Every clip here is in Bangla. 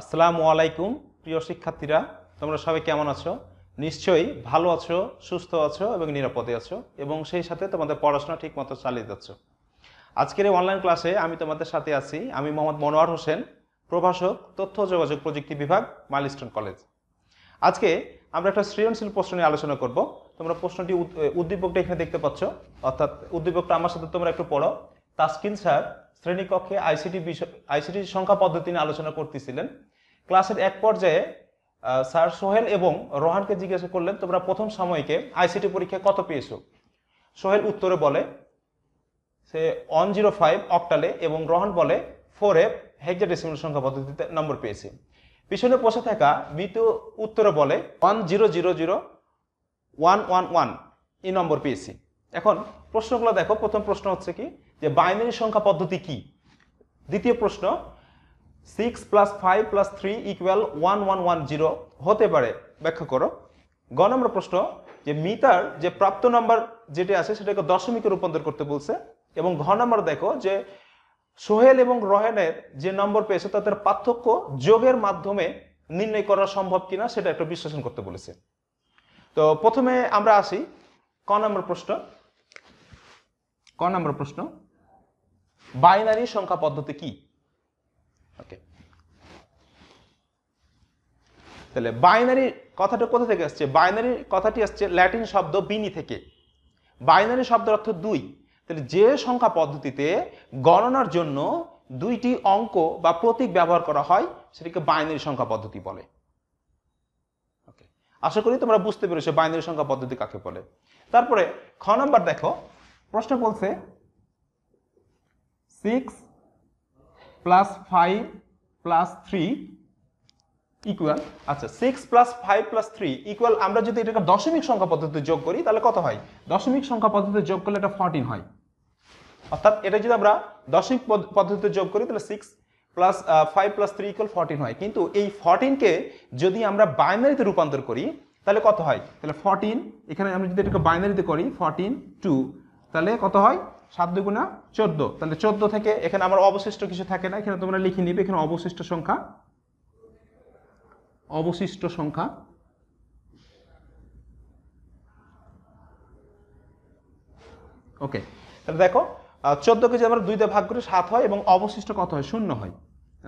আসসালামু আলাইকুম প্রিয় শিক্ষার্থীরা তোমরা সবাই কেমন আছো নিশ্চয়ই ভালো আছো সুস্থ আছো এবং নিরাপদে আছো এবং সেই সাথে তোমাদের পড়াশোনা ঠিকমতো চালিয়ে যাচ্ছ আজকের এই অনলাইন ক্লাসে আমি তোমাদের সাথে আছি আমি মোহাম্মদ মনোয়ার হোসেন প্রভাষক তথ্য যোগাযোগ প্রযুক্তি বিভাগ মাইলস্টোন কলেজ আজকে আমরা একটা সৃজনশীল প্রশ্ন নিয়ে আলোচনা করব তোমরা প্রশ্নটি উদ্দীপকটা এখানে দেখতে পাচ্ছ অর্থাৎ উদ্দীপকটা আমার সাথে তোমরা একটু পড়ো তাসকিন স্যার শ্রেণীকক্ষে আইসিটি বিষয় আইসিটির সংখ্যা পদ্ধতি নিয়ে আলোচনা করতেছিলেন ক্লাসের এক পর্যায়ে স্যার সোহেল এবং রোহানকে জিজ্ঞাসা করলেন তোমরা প্রথম সময়কে আইসিটি পরীক্ষায় কত পেয়েছো সোহেল উত্তরে বলে সে ওয়ান জিরো ফাইভ অক্টালে এবং রোহান বলে ফোর এফ হেক্সাডেসিমাল সংখ্যা পদ্ধতিতে নম্বর পেয়েছে পিছনে বসে থাকা মৃত উত্তরে বলে one zero zero zero one one one এই নম্বর পেয়েছি এখন প্রশ্নগুলো দেখো প্রথম প্রশ্ন হচ্ছে কি যে বাইনারি সংখ্যা পদ্ধতি কি দ্বিতীয় প্রশ্ন six plus five plus three equal one one one zero হতে পারে ব্যাখ্যা করো গ নম্বর প্রশ্ন যে মিতার যে প্রাপ্ত নাম্বার যেটি আছে সেটাকে দশমিকে রূপান্তর করতে বলছে এবং ঘ নম্বর দেখো যে সোহেল এবং রহেনের যে নম্বর পেয়েছে তাদের পার্থক্য যোগের মাধ্যমে নির্ণয় করা সম্ভব কিনা সেটা একটা বিশ্লেষণ করতে বলেছে তো প্রথমে আমরা আসি ক নম্বর প্রশ্ন ক নম্বর প্রশ্ন বাইনারি সংখ্যা পদ্ধতি কি ওকে তাহলে বাইনারি কথাটা কোথা থেকে আসছে বাইনারি কথাটি আসছে ল্যাটিন শব্দ বিনি থেকে বাইনারি শব্দের অর্থ দুই তাহলে যে সংখ্যা পদ্ধতিতে গণনার জন্য দুইটি অঙ্ক বা প্রতীক ব্যবহার করা হয় সেটিকে বাইনারি সংখ্যা পদ্ধতি বলে ওকে আশা করি তোমরা বুঝতে পেরেছো বাইনারি সংখ্যা পদ্ধতি কাকে বলে তারপরে খ নম্বর দেখো প্রশ্ন বলছে six plus five plus three equal আচ্ছা six plus five plus three equal আমরা যদি এটাকে দশমিক সংখ্যা পদ্ধতিতে যোগ করি তাহলে কত হয় দশমিক সংখ্যা পদ্ধতিতে যোগ করলে এটা ফর্টিন হয় অর্থাৎ এটা যদি আমরা দশমিক পদ্ধতিতে যোগ করি তাহলে six plus five plus three equal fourteen হয় কিন্তু এই ফর্টিনকে যদি আমরা বাইনারিতে রূপান্তর করি তাহলে কত হয় তাহলে ফর্টিন এখানে আমরা যদি এটাকে বাইনারিতে করি ফর্টিন টু তাহলে কত হয় সাত দুগুণা চোদ্দ তাহলে চোদ্দ থেকে এখানে আমার অবশিষ্ট কিছু থাকে না এখানে তোমরা লিখে নিবে এখানে অবশিষ্ট সংখ্যা অবশিষ্ট সংখ্যা ওকে তাহলে দেখো চোদ্দকে যদি আমরা দুইটা ভাগ করে সাত হয় এবং অবশিষ্ট কত হয় শূন্য হয়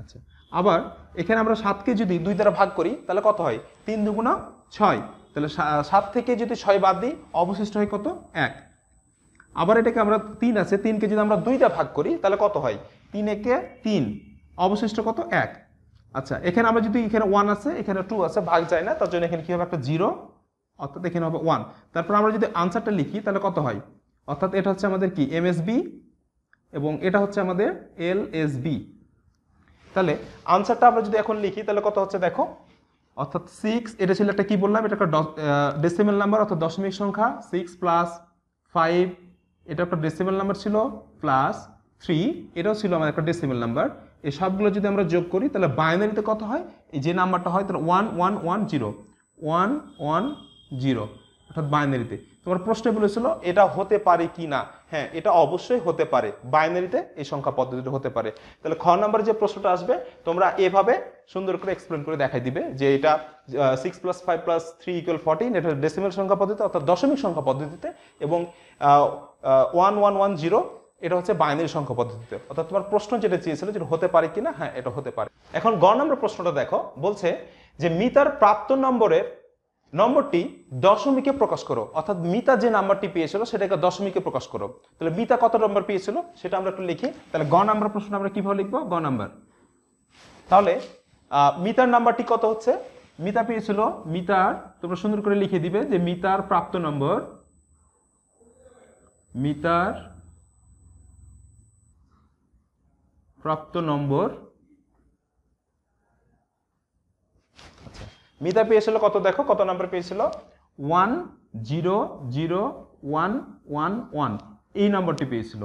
আচ্ছা আবার এখানে আমরা সাতকে যদি দুই দ্বারা ভাগ করি তাহলে কত হয় তিন দুগুণা ছয় তাহলে সাত থেকে যদি ছয় বাদ দিই অবশিষ্ট হয় কত এক আবার এটাকে আমরা তিন আছে তিনকে যদি আমরা দুইটা ভাগ করি তাহলে কত হয় তিন একে তিন অবশিষ্ট কত এক আচ্ছা এখানে আমরা যদি এখানে ওয়ান আছে এখানে টু আছে ভাগ যায় না তার জন্য এখানে কী হবে একটা জিরো অর্থাৎ এখানে হবে ওয়ান তারপর আমরা যদি আনসারটা লিখি তাহলে কত হয় অর্থাৎ এটা হচ্ছে আমাদের কি এমএসবি এবং এটা হচ্ছে আমাদের এল তাহলে আনসারটা আমরা যদি এখন লিখি তাহলে কত হচ্ছে দেখো অর্থাৎ সিক্স এটা ছিল একটা কি বললাম এটা একটা ডেসিমেল নাম্বার অর্থাৎ দশমিক সংখ্যা সিক্স প্লাস ফাইভ এটা একটা ডেসিমেল নাম্বার ছিল প্লাস থ্রি এটাও ছিল আমাদের একটা ডেসিমেল নাম্বার এই সবগুলো যদি আমরা যোগ করি তাহলে বাইনারিতে কত হয় এই যে নাম্বারটা হয় তাহলে one one one zero one one zero অর্থাৎ বাইনারিতে তোমার প্রশ্নে বলেছিল এটা হতে পারে কি না হ্যাঁ এটা অবশ্যই হতে পারে বাইনারিতে এই সংখ্যা পদ্ধতিটা হতে পারে তাহলে খ নম্বরে যে প্রশ্নটা আসবে তোমরা এভাবে সুন্দর করে এক্সপ্লেন করে দেখাই দিবে যে এটা six plus five plus three equal fourteen এটা ডেসিমেল সংখ্যা পদ্ধতি অর্থাৎ দশমিক সংখ্যা পদ্ধতিতে এবং ওয়ান ওয়ান ওয়ান জিরো এটা হচ্ছে বাইনারি সংখ্যা পদ্ধতিতে অর্থাৎ তোমার প্রশ্ন যেটা চেয়েছিল যেটা হতে পারে কি না হ্যাঁ এটা হতে পারে এখন গ নম্বর প্রশ্নটা দেখো বলছে যে মিতার প্রাপ্ত নম্বরের নম্বরটি দশমিকে প্রকাশ করো অর্থাৎ মিতা যে নাম্বারটি পেয়েছিল সেটাকে দশমিকে প্রকাশ করো তাহলে মিতা কত নম্বর পেয়েছিল সেটা আমরা একটু লিখি তাহলে গ নাম্বার প্রশ্ন আমরা কীভাবে লিখবো গ নাম্বার তাহলে মিতার নাম্বারটি কত হচ্ছে মিতা পেয়েছিল মিতার তোমরা সুন্দর করে লিখে দিবে যে মিতার প্রাপ্ত নম্বর মিতার প্রাপ্ত নম্বর মিতা পেয়েছিল কত দেখো কত নাম্বার পেয়েছিল one zero zero one one one এই নাম্বারটি পেয়েছিল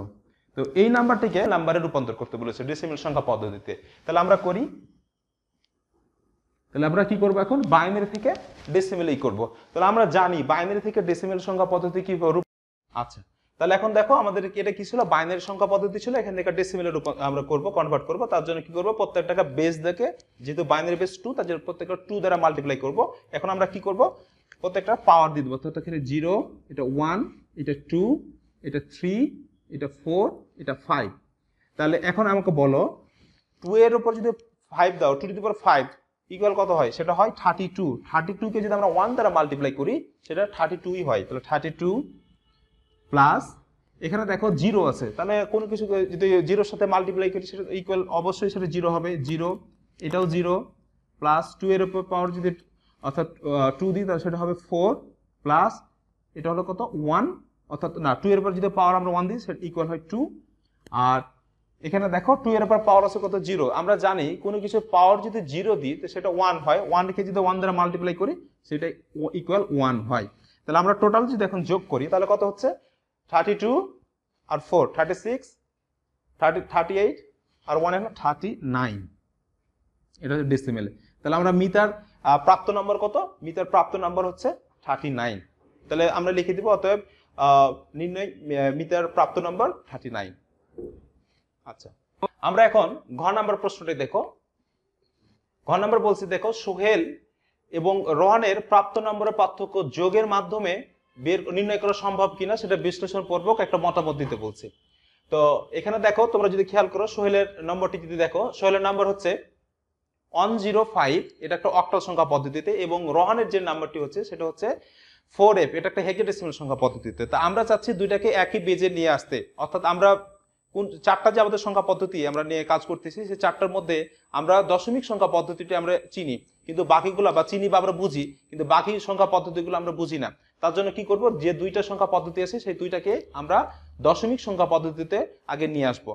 তো এই নাম্বারটিকে নাম্বারে রূপান্তর করতে বলেছে ডিসিমিল সংখ্যা পদ্ধতিতে তাহলে আমরা করি তাহলে আমরা কি করবো এখন বাইনারি থেকে ডেসিমেলই করব তাহলে আমরা জানি বাইনারি থেকে ডিসিমিল সংখ্যা পদ্ধতি কি আচ্ছা তাহলে এখন দেখো আমাদের এটা কি ছিল বাইনারি সংখ্যা পদ্ধতি ছিল এখান থেকে রূপ আমরা করব কনভার্ট করব তার জন্য কি করব প্রত্যেকটাকে বেস দেখে যেহেতু বাইনারি বেস টু তার জন্য প্রত্যেকটা টু দ্বারা মাল্টিপ্লাই করব এখন আমরা কি করব প্রত্যেকটা পাওয়ার দিয়ে দেবো অর্থাৎ এখানে জিরো এটা ওয়ান এটা টু এটা থ্রি এটা ফোর এটা ফাইভ তাহলে এখন আমাকে বলো টু এর উপর যদি ফাইভ দাও two to the power five equal কত হয় সেটা হয় থার্টি টু থার্টি টুকে যদি আমরা ওয়ান দ্বারা মাল্টিপ্লাই করি সেটা থার্টি টুই হয় তাহলে থার্টি টু প্লাস এখানে দেখো জিরো আছে তাহলে কোনো কিছু যদি জিরোর সাথে মাল্টিপ্লাই করি সেটা ইকুয়াল অবশ্যই সেটা জিরো হবে জিরো এটাও জিরো প্লাস টু এর উপর পাওয়ার যদি অর্থাৎ টু দিই তাহলে সেটা হবে ফোর প্লাস এটা হলো কত ওয়ান অর্থাৎ না টু এর উপর যদি পাওয়ার আমরা ওয়ান দিই সেটা ইকুয়াল হয় টু আর এখানে দেখো টু এর উপর পাওয়ার আছে কত জিরো আমরা জানি কোনো কিছু পাওয়ার যদি জিরো দিই তো সেটা ওয়ান হয় রেখে যদি ওয়ান দ্বারা মাল্টিপ্লাই করি সেটা ইকুয়াল ওয়ান হয় তাহলে আমরা টোটাল যদি এখন যোগ করি তাহলে কত হচ্ছে থার্টি টু আর four thirty six thirty thirty eight আর ওয়ান এখন থার্টি নাইন এটা হচ্ছে ডেসিমেলে তাহলে আমরা মিতার প্রাপ্ত নম্বর কত মিতার প্রাপ্ত নম্বর হচ্ছে থার্টি নাইন তাহলে আমরা লিখে দিব অতএব নির্ণয় মিতার প্রাপ্ত নম্বর থার্টি নাইন আচ্ছা আমরা এখন ঘ নাম্বার প্রশ্নটি দেখো ঘ নাম্বার বলছি দেখো সোহেল এবং রনের প্রাপ্ত নম্বরের পার্থক্য যোগের মাধ্যমে বের নির্ণয় করা সম্ভব কিনা সেটা বিশ্লেষণ পূর্বক একটা মতামত দিতে বলছে তো এখানে দেখো তোমরা যদি খেয়াল করো সোহেলের নম্বরটি যদি দেখো সোহেলের নম্বর হচ্ছে ওয়ান জিরো ফাইভ এটা একটা অক্টাল সংখ্যা পদ্ধতিতে এবং রহানের যে নাম্বারটি হচ্ছে সেটা হচ্ছে ফোর এফ এটা একটা হেক্সাডেসিমাল সংখ্যা পদ্ধতিতে তা আমরা চাচ্ছি দুইটাকে একই বেজে নিয়ে আসতে অর্থাৎ আমরা কোন চারটা যে আমাদের সংখ্যা পদ্ধতি আমরা নিয়ে কাজ করতেছি সেই চারটার মধ্যে আমরা দশমিক সংখ্যা পদ্ধতিটি আমরা চিনি কিন্তু বাকিগুলো বা চিনি বা আমরা বুঝি কিন্তু বাকি সংখ্যা পদ্ধতিগুলো আমরা বুঝি না তার জন্য কি করব যে দুইটা সংখ্যা পদ্ধতি আছে সেই দুইটাকে আমরা দশমিক সংখ্যা পদ্ধতিতে আগে নিয়ে আসব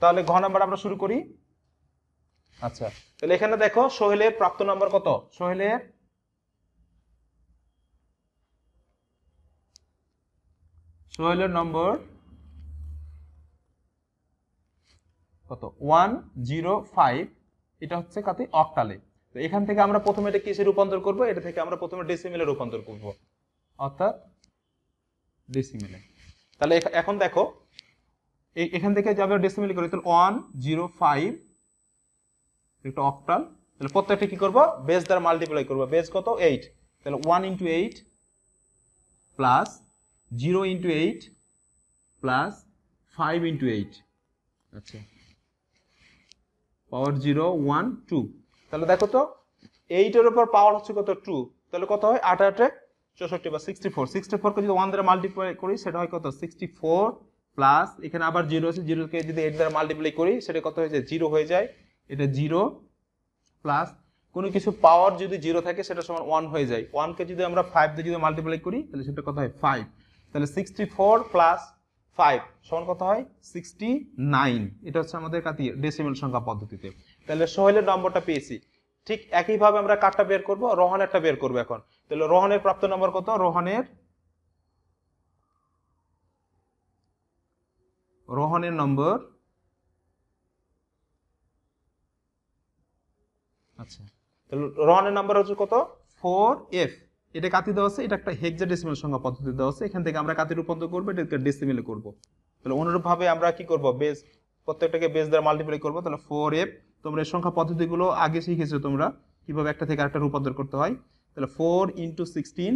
তাহলে ঘ নাম্বার আমরা শুরু করি আচ্ছা তাহলে এখানে দেখো সোহেলের প্রাপ্ত নাম্বার কত সোহেলের সোহেলের নম্বর কত ওয়ান জিরো ফাইভ এটা হচ্ছে কাতে অক্টালে তো এখান থেকে আমরা প্রথমে এটা কিসে রূপান্তর করব এটা থেকে আমরা প্রথমে ডেসিমেলে রূপান্তর করব অর্থাৎ ডেসিমেলে তাহলে এখন দেখো এখান থেকে যাবে ডেসিমেল করি তাহলে ওয়ান জিরো ফাইভ একটা অক্টাল তাহলে প্রত্যেকটা কি করবো বেস দ্বারা মাল্টিপ্লাই করবো বেস কত এইট তাহলে one into eight plus zero into eight plus five into eight আচ্ছা পাওয়ার জিরো ওয়ান টু তাহলে দেখো তো এইটার উপর পাওয়ার হচ্ছে কত টু তাহলে কত হয় আট আটে চৌষট্টি বা সিক্সটি ফোর সিক্সটি ফোরকে যদি ওয়ান দ্বারা মাল্টিপ্লাই করি সেটা হয় কত সিক্সটি ফোর প্লাস এখানে আবার জিরো আছে জিরোকে যদি এইট দ্বারা মাল্টিপ্লাই করি সেটা কত হয়ে যায় জিরো হয়ে যায় এটা জিরো প্লাস কোনো কিছু পাওয়ার যদি জিরো থাকে সেটা সমান ওয়ান হয়ে যায় ওয়ানকে যদি আমরা ফাইভ দিয়ে যদি মাল্টিপ্লাই করি তাহলে সেটা কত হয় ফাইভ তাহলে সিক্সটি ফোর প্লাস ফাইভ সমান কত হয় সিক্সটি নাইন এটা হচ্ছে আমাদের কাতি ডেসিমেল সংখ্যা পদ্ধতিতে তাহলে সোহেলের নম্বরটা পেয়েছি ঠিক একইভাবে আমরা কাঠটা বের করবো রোহনেরটা বের করব এখন তাহলে রোহনের প্রাপ্ত নম্বর কত রোহনের রোহনের নম্বর আচ্ছা তাহলে রোহনের নম্বর হচ্ছে কত ফোর এফ এটা কাতি দেওয়া আছে এটা একটা হেক্সা ডেসিমেল সংখ্যা পদ্ধতি দেওয়া আছে এখান থেকে আমরা কাতি রূপান্তর করবো এটা ডেসিমেলে করবো তাহলে অনুরূপভাবে আমরা কি করব বেস প্রত্যেকটাকে বেস দ্বারা মাল্টিপ্লাই করবো তাহলে ফোর এফ তোমরা এই সংখ্যা পদ্ধতিগুলো আগে শিখেছো তোমরা কিভাবে একটা থেকে আরেকটা রূপান্তর করতে হয় তাহলে four into sixteen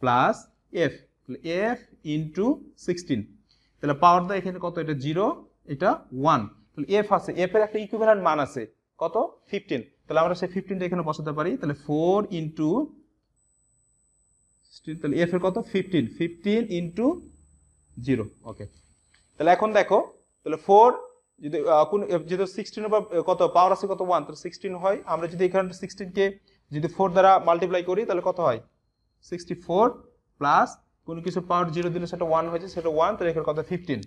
plus F তাহলে এফ ইন্টু সিক্সটিন তাহলে পাওয়ার দেয় এখানে কত এটা জিরো এটা ওয়ান তাহলে এফ আছে এফ এর একটা ইকুইভ্যালেন্ট মান আছে কত ফিফটিন তাহলে আমরা সেই ফিফটিনটা এখানে বসাতে পারি তাহলে ফোর ইন্টু তাহলে এফ e এর কত fifteen fifteen into zero okay তাহলে এখন দেখো তাহলে ফোর যদি কোন যেহেতু সিক্সটিন বা কত পাওয়ার আছে কত ওয়ান তাহলে সিক্সটিন হয় আমরা যদি এখানে সিক্সটিনকে যদি ফোর দ্বারা মাল্টিপ্লাই করি তাহলে কত হয় সিক্সটি ফোর প্লাস কোনো কিছু পাওয়ার জিরো দিলে সেটা ওয়ান হয়েছে সেটা ওয়ান তাহলে এখানে কত ফিফটিন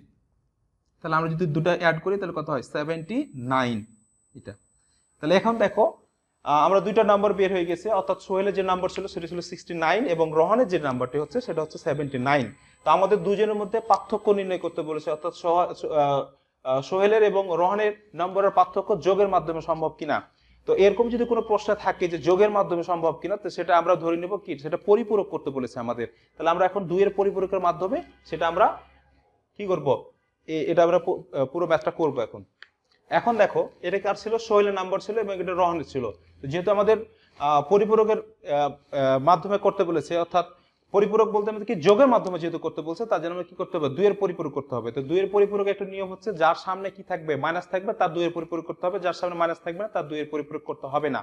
তাহলে আমরা যদি দুটো অ্যাড করি তাহলে কত হয় সেভেন্টি নাইন এটা তাহলে এখন দেখো আমরা দুইটা নাম্বার বের হয়ে গেছে অর্থাৎ সোহেলের যে নাম্বার ছিল সেটা ছিল সিক্সটি নাইন এবং রহনের যে নাম্বারটি হচ্ছে সেটা হচ্ছে সেভেন্টি নাইন তো আমাদের দুজনের মধ্যে পার্থক্য নির্ণয় করতে বলেছে অর্থাৎ সোহেলের এবং রহনের নম্বরের পার্থক্য যোগের মাধ্যমে সম্ভব কিনা তো এরকম যদি কোনো প্রশ্ন থাকে যে যোগের মাধ্যমে সম্ভব কিনা তো সেটা আমরা ধরে নেব কি সেটা পরিপূরক করতে বলেছে আমাদের তাহলে আমরা এখন দুইয়ের পরিপূরকের মাধ্যমে সেটা আমরা কি করব এটা আমরা পুরো ম্যাথটা করবো এখন এখন দেখো এটা কার ছিল শৈলের নাম্বার ছিল এবং এটা রহনের ছিল যেহেতু আমাদের পরিপূরকের মাধ্যমে করতে বলেছে অর্থাৎ পরিপূরক বলতে আমাদের কি যোগের মাধ্যমে যেহেতু করতে বলছে তার জন্য আমরা কি করতে হবে দুইয়ের পরিপূরক করতে হবে তো দুইয়ের পরিপূরক একটা নিয়ম হচ্ছে যার সামনে কি থাকবে মাইনাস থাকবে তার দুইয়ের পরিপূরক করতে হবে যার সামনে মাইনাস থাকবে না তার দুইয়ের পরিপূরক করতে হবে না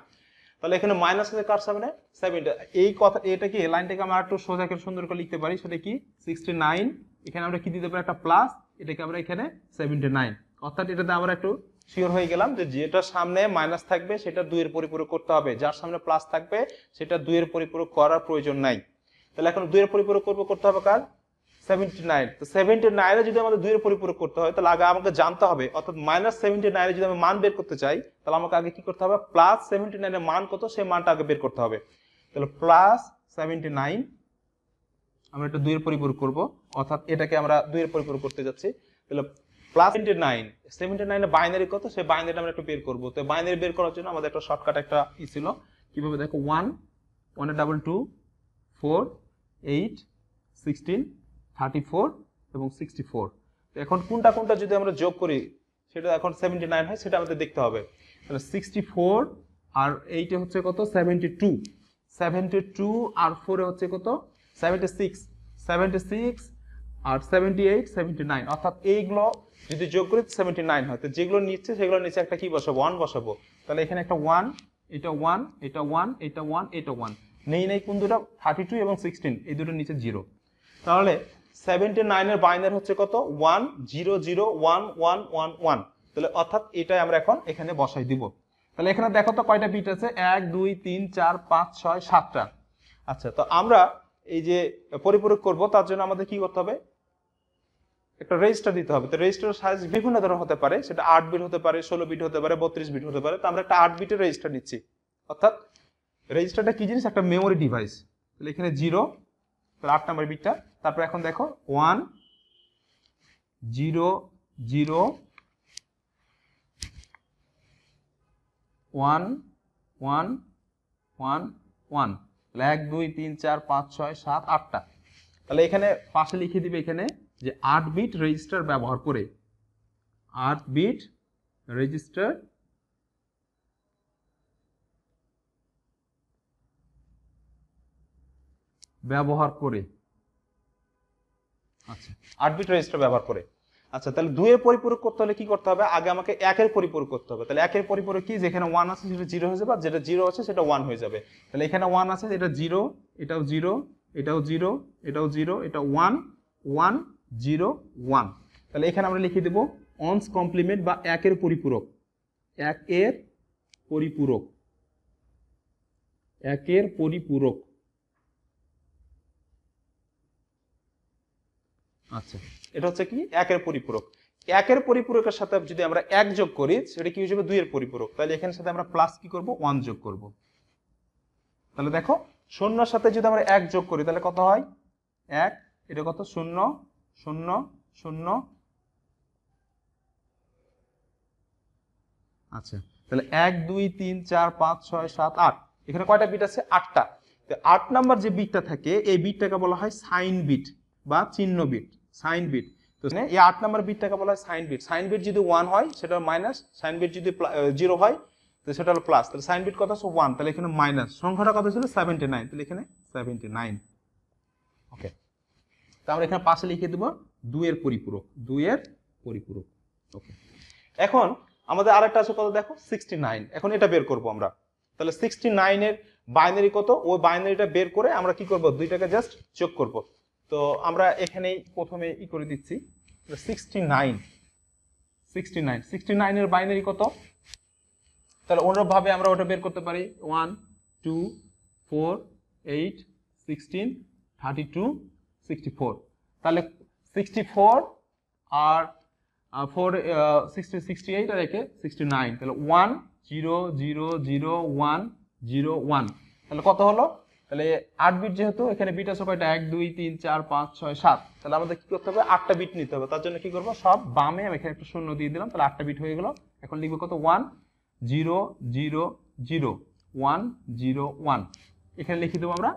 তাহলে এখানে মাইনাস আছে কার সামনে সেভেনটা এই কথা এটা কি লাইনটাকে আমরা একটু সোজা করে সুন্দর করে লিখতে পারি সেটা কি সিক্সটি নাইন এখানে আমরা কি দিতে পারি একটা প্লাস এটাকে আমরা এখানে সেভেন্টি নাইন অর্থাৎ এটাতে আমরা একটু শিওর হয়ে গেলাম যে যেটা সামনে মাইনাস থাকবে সেটা দুইয়ের পরিপূরক করতে হবে যার সামনে প্লাস থাকবে সেটা দুইয়ের পরিপূরক করার প্রয়োজন নাই তাহলে এখন দুইয়ের পরিপূরক করবো করতে হবে কার সেভেন্টি নাইন তো সেভেন্টি নাইনে যদি আমাদের দুইয়ের পরিপূরক করতে হয় তাহলে আগে আমাকে জানতে হবে অর্থাৎ মাইনাস সেভেন্টি নাইনে যদি আমি মান বের করতে চাই তাহলে আমাকে আগে কি করতে হবে প্লাস সেভেন্টি নাইনের মান কত সেই মানটা আগে বের করতে হবে তাহলে প্লাস সেভেন্টি নাইন আমরা একটা দুইয়ের পরিপূরক করবো অর্থাৎ এটাকে আমরা দুইয়ের পরিপূরক করতে যাচ্ছি তাহলে প্লাস নাইন সেভেন্টি নাইনে বাইনারি কত সেই বাইনারিটা আমরা একটু বের করবো তো বাইনারি বের করার জন্য আমাদের একটা শর্টকাট একটা ই ছিল কীভাবে দেখো one one double two four eight sixteen thirty four এবং সিক্সটি ফোর এখন কোনটা কোনটা যদি আমরা যোগ করি সেটা এখন সেভেন্টি নাইন হয় সেটা আমাদের দেখতে হবে তাহলে সিক্সটি ফোর আর এইটে হচ্ছে কত সেভেন্টি টু সেভেন্টি টু আর ফোরে হচ্ছে কত সেভেন্টি সিক্স সেভেন্টি সিক্স আর সেভেন্টি এইট সেভেন্টি নাইন অর্থাৎ এইগুলো যদি যোগ করি সেভেন্টি নাইন হয় তো যেগুলো নিচ্ছে সেগুলো নিচে একটা কি বসাবো ওয়ান বসাবো তাহলে এখানে একটা ওয়ান এটা ওয়ান এটা ওয়ান এটা ওয়ান এটা ওয়ান নেই নেই কোন দুটো থার্টি টু এবং সিক্সটিন এই দুটোর নিচে জিরো তাহলে সেভেন্টি নাইনের বাইনার হচ্ছে কত one zero zero one one one one তাহলে অর্থাৎ এটাই আমরা এখন এখানে বসাই দিব তাহলে এখানে দেখো তো কয়টা বিট আছে এক দুই তিন চার পাঁচ ছয় সাতটা আচ্ছা তো আমরা এই যে পরিপূরক করব তার জন্য আমাদের কি করতে হবে একটা রেজিস্টার দিতে হবে তো রেজিস্টার সাইজ বিভিন্ন ধরনের হতে পারে সেটা আট বিট হতে পারে ষোলো বিট হতে পারে বত্রিশ বিট হতে পারে তো আমরা একটা আট বিটের রেজিস্টার নিচ্ছি অর্থাৎ রেজিস্টারটা কি জিনিস একটা মেমোরি ডিভাইস তাহলে এখানে জিরো তাহলে আট নাম্বার বিটটা তারপর এখন দেখো one zero zero one one one one তাহলে এক দুই তিন চার পাঁচ ছয় সাত আটটা তাহলে এখানে পাশে লিখে দিবে এখানে যে আট বিট রেজিস্টার ব্যবহার করে আট বিট রেজিস্টার ব্যবহার করে আচ্ছা আট বিট রেজিস্টার ব্যবহার করে আচ্ছা তাহলে দুইয়ের পরিপূরক করতে হলে কি করতে হবে আগে আমাকে একের পরিপূরক করতে হবে তাহলে একের পরিপূরক কি যেখানে ওয়ান আছে সেটা জিরো হয়ে যাবে যেটা জিরো আছে সেটা ওয়ান হয়ে যাবে তাহলে এখানে ওয়ান আছে এটা জিরো এটাও জিরো এটাও জিরো এটাও জিরো এটা ওয়ান ওয়ান জিরো ওয়ান তাহলে এখানে আমরা লিখে দেবো অনস কমপ্লিমেন্ট বা একের পরিপূরক এক এর পরিপূরক একের পরিপূরক আচ্ছা এটা হচ্ছে কি একের পরিপূরক একের পরিপূরকের সাথে যদি আমরা এক যোগ করি সেটা কি হিসেবে দুইয়ের পরিপূরক তাহলে এখানে সাথে আমরা প্লাস কি করব ওয়ান যোগ করব তাহলে দেখো শূন্যর সাথে যদি আমরা এক যোগ করি তাহলে কত হয় এক এটা কত শূন্য শূন্য শূন্য আচ্ছা তাহলে এক দুই তিন চার পাঁচ ছয় সাত আট এখানে কয়টা বিট আছে আটটা তো আট নাম্বার যে বিটটা থাকে এই বিটটাকে বলা হয় সাইন বিট বা চিহ্ন বিট সাইন বিট তো মানে এই আট নাম্বার বিটটাকে বলা হয় সাইন বিট সাইন বিট যদি ওয়ান হয় সেটা মাইনাস সাইন বিট যদি জিরো হয় তো সেটা হলো প্লাস তাহলে সাইন বিট কত আছে ওয়ান তাহলে এখানে মাইনাস সংখ্যাটা কত ছিল সেভেন্টি নাইন তাহলে এখানে সেভেন্টি নাইন ওকে তাহলে আমরা এখানে পাশে লিখে দেবো দুয়ের পরিপূরক দুয়ের পরিপূরক ওকে এখন আমাদের আর একটা আছে কত দেখো সিক্সটি নাইন এখন এটা বের করবো আমরা তাহলে সিক্সটি নাইনের বাইনারি কত ওই বাইনারিটা বের করে আমরা কি করব দুইটাকে জাস্ট চেক করব তো আমরা এখানেই প্রথমে ই করে দিচ্ছি sixty nine sixty nine sixty নাইনের বাইনারি কত তাহলে অনুরূপভাবে আমরা ওটা বের করতে পারি one two four eight sixteen thirty two sixty four তাহলে সিক্সটি ফোর আর ফোর সিক্সটি সিক্সটি এইট আর একে সিক্সটি নাইন তাহলে one zero zero zero one zero one তাহলে কত হলো তাহলে আট বিট যেহেতু এখানে বিট আছে কয়টা এক দুই তিন চার পাঁচ ছয় সাত তাহলে আমাদের কী করতে হবে আটটা বিট নিতে হবে তার জন্য কী করবো সব বামে আমি এখানে একটা শূন্য দিয়ে দিলাম তাহলে আটটা বিট হয়ে গেল এখন লিখবো কত one zero zero zero one zero one এখানে লিখে দেবো আমরা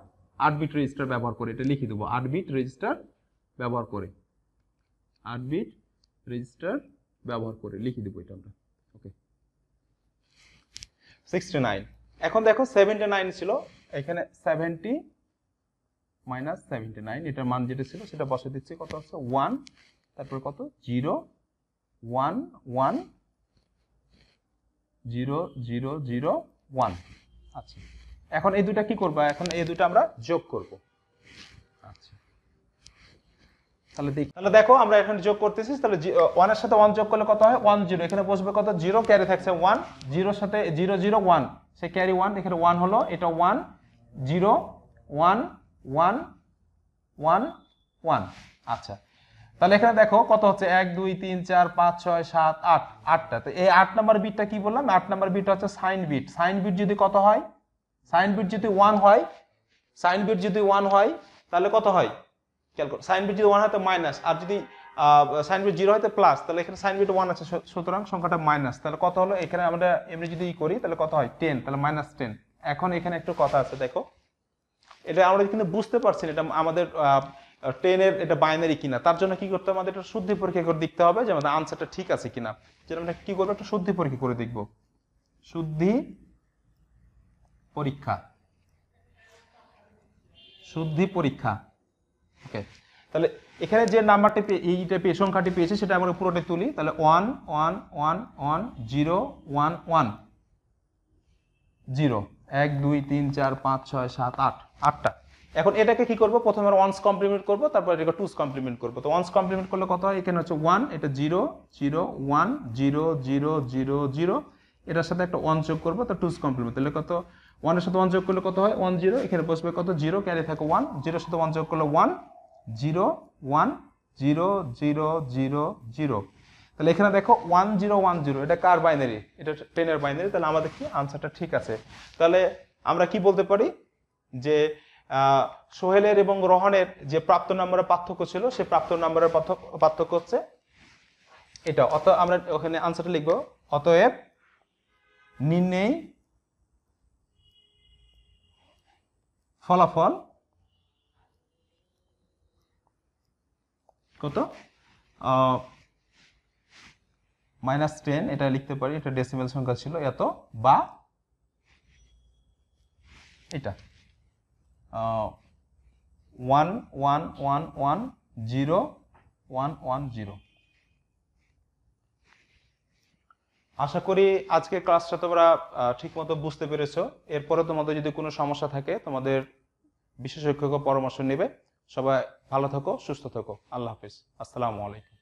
আটবিট রেজিস্টার ব্যবহার করে এটা লিখে দেবো আটবিট রেজিস্টার ব্যবহার করে আটবিট রেজিস্টার ব্যবহার করে লিখে দেবো এটা আমরা ওকে সিক্সটি নাইন এখন দেখো সেভেন্টি নাইন ছিল এখানে সেভেন্টি মাইনাস সেভেন্টি নাইন এটার মান যেটা ছিল সেটা বসে দিচ্ছি কত হচ্ছে ওয়ান তারপর কত zero one one zero zero zero one আচ্ছা এখন এই দুটা কি করবো এখন এই দুটা আমরা যোগ করব আচ্ছা তাহলে দেখি তাহলে দেখো আমরা এখন যোগ করতেছি তাহলে ওয়ানের সাথে ওয়ান যোগ করলে কত হয় ওয়ান জিরো এখানে বসবে কত জিরো ক্যারি থাকছে ওয়ান জিরোর সাথে জিরো জিরো ওয়ান সে ক্যারি ওয়ান এখানে ওয়ান হলো এটা one zero one one one one আচ্ছা তাহলে এখানে দেখো কত হচ্ছে এক দুই তিন চার পাঁচ ছয় সাত আট আটটা তো এই আট নাম্বার বিটটা কি বললাম আট নাম্বার বিটটা হচ্ছে সাইন বিট সাইন বিট যদি কত হয় সাইন বিট যদি ওয়ান হয় সাইন বিট যদি ওয়ান হয় তাহলে কত হয় খেয়াল করো সাইন বিট যদি ওয়ান হয় তো মাইনাস আর যদি সাইন বিট জিরো হয় তো প্লাস তাহলে এখানে সাইন বিট ওয়ান আছে সুতরাং সংখ্যাটা মাইনাস তাহলে কত হলো এখানে আমরা এমনি যদি ই করি তাহলে কত হয় টেন তাহলে মাইনাস টেন এখন এখানে একটু কথা আছে দেখো এটা আমরা কিন্তু বুঝতে পারছি এটা আমাদের টেনের এটা বাইনারি কিনা তার জন্য কি করতে হবে আমাদের একটা শুদ্ধি পরীক্ষা করে দেখতে হবে যে আমাদের আনসারটা ঠিক আছে কিনা যেটা আমরা কি করবো একটা শুদ্ধি পরীক্ষা করে দেখব শুদ্ধি পরীক্ষা শুদ্ধি পরীক্ষা ওকে তাহলে এখানে যে নাম্বারটি এইটা পেয়ে সংখ্যাটি পেয়েছে সেটা আমরা পুরোটা তুলি তাহলে one one one one zero one one zero এক দুই তিন চার পাঁচ ছয় সাত আট আটটা এখন এটাকে কি করব প্রথমে ওয়ান্স কমপ্লিমেন্ট করব তারপর এটাকে টুস কমপ্লিমেন্ট করব তো ওয়ান্স কমপ্লিমেন্ট করলে কত হয় এখানে হচ্ছে ওয়ান এটা zero zero one zero zero zero zero এটার সাথে একটা ওয়ান যোগ করবো তো টুস কমপ্লিমেন্ট তাহলে কত ওয়ানের সাথে ওয়ান যোগ করলে কত হয় ওয়ান জিরো এখানে বসবে কত জিরো ক্যারি থাকে ওয়ান জিরোর সাথে ওয়ান যোগ করলে one zero one zero zero zero zero তাহলে এখানে দেখো ওয়ান জিরো ওয়ান জিরো এটা কার বাইনারি এটা টেনের বাইনারি তাহলে আমাদের কি আনসারটা ঠিক আছে তাহলে আমরা কি বলতে পারি যে সোহেলের এবং রহনের যে প্রাপ্ত নম্বরের পার্থক্য ছিল সে প্রাপ্ত নম্বরের পার্থক্য হচ্ছে এটা অত আমরা ওখানে আনসারটা লিখবো অতএব নির্ণয় ফলাফল কত মাইনাস টেন এটা লিখতে পারি এটা ডেসিমেল সংখ্যা ছিল এত বা এটা one one one one zero one one zero আশা করি আজকের ক্লাসটা তোমরা ঠিকমতো বুঝতে পেরেছো এরপরে তোমাদের যদি কোনো সমস্যা থাকে তোমাদের বিশেষজ্ঞ পরামর্শ নেবে সবাই ভালো থাকো সুস্থ থাকো আল্লাহ হাফিজ আসসালামু আলাইকুম